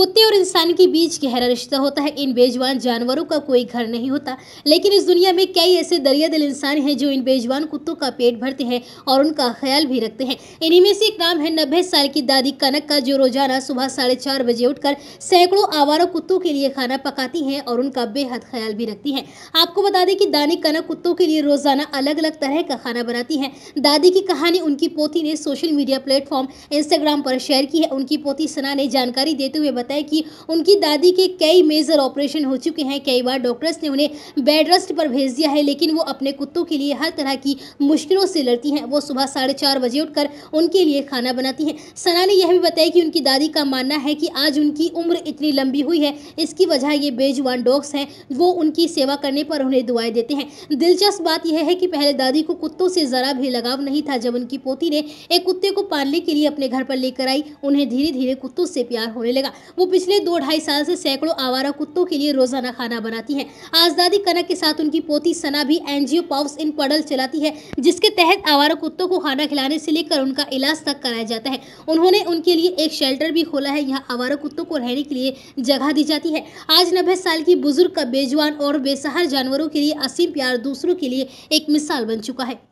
कुत्ते और इंसान के बीच गहरा रिश्ता होता है इन बेजवान जानवरों का कोई घर नहीं होता लेकिन इस दुनिया में कई ऐसे दरिया दिल इंसान हैं जो इन बेजवान कुत्तों का पेट भरते हैं और उनका ख्याल भी रखते हैं इन्हीं में से एक नाम है नब्बे साल की दादी कनक का जो रोजाना सुबह साढ़े चार बजे उठकर सैकड़ों आवारों कुत्तों के लिए खाना पकाती हैं और उनका बेहद ख्याल भी रखती हैं आपको बता दें कि दानी कनक कुत्तों के लिए रोजाना अलग अलग तरह का खाना बनाती हैं दादी की कहानी उनकी पोती ने सोशल मीडिया प्लेटफॉर्म इंस्टाग्राम पर शेयर की है उनकी पोती सना ने जानकारी देते हुए जाता है कि उनकी दादी के कई मेजर ऑपरेशन हो चुके हैं कई बार डॉक्टर्स ने उन्हें बेड रेस्ट पर भेज दिया है लेकिन वो अपने कुत्तों के लिए हर तरह की मुश्किलों से लड़ती हैं वो सुबह साढ़े चार बजे उठकर उनके लिए खाना बनाती हैं सना ने यह भी बताया कि उनकी दादी का मानना है कि आज उनकी उम्र इतनी लंबी हुई है इसकी वजह ये बेजुबान डॉग्स हैं वो उनकी सेवा करने पर उन्हें दुआएं देते हैं दिलचस्प बात यह है कि पहले दादी को कुत्तों से ज़रा भी लगाव नहीं था जब उनकी पोती ने एक कुत्ते को पालने के लिए अपने घर पर लेकर आई उन्हें धीरे धीरे कुत्तों से प्यार होने लगा वो पिछले दो ढाई साल से सैकड़ों आवारा कुत्तों के लिए रोजाना खाना बनाती है आजादी कनक के साथ उनकी पोती सना भी एनजीओ पाउस इन पडल चलाती है जिसके तहत आवारा कुत्तों को खाना खिलाने से लेकर उनका इलाज तक कराया जाता है उन्होंने उनके लिए एक शेल्टर भी खोला है यहाँ आवारा कुत्तों को रहने के लिए जगह दी जाती है आज नब्बे साल की बुजुर्ग का बेजवान और बेसहार जानवरों के लिए असीम प्यार दूसरों के लिए एक मिसाल बन चुका है